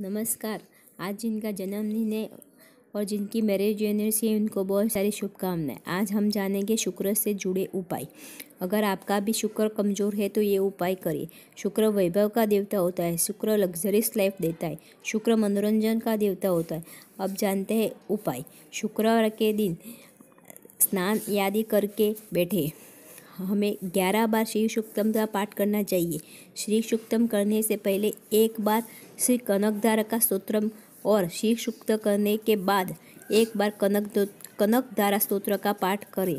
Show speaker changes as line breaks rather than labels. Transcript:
नमस्कार आज जिनका जन्मदिन है और जिनकी मैरिज एनिवर्सरी है उनको बहुत सारी शुभकामनाएं आज हम जानेंगे शुक्र से जुड़े उपाय अगर आपका भी शुक्र कमज़ोर है तो ये उपाय करिए शुक्र वैभव का देवता होता है शुक्र लग्जरियस लाइफ देता है शुक्र मनोरंजन का देवता होता है अब जानते हैं उपाय शुक्रवार के दिन स्नान आदि करके बैठे हमें ग्यारह बार श्री सूक्तम का पाठ करना चाहिए श्री सूक्तम करने से पहले एक बार श्री कनकधारा का स्त्रोत्र और श्री सूक्त करने के बाद एक बार कनक कनकधारा स्त्रोत्र का पाठ करें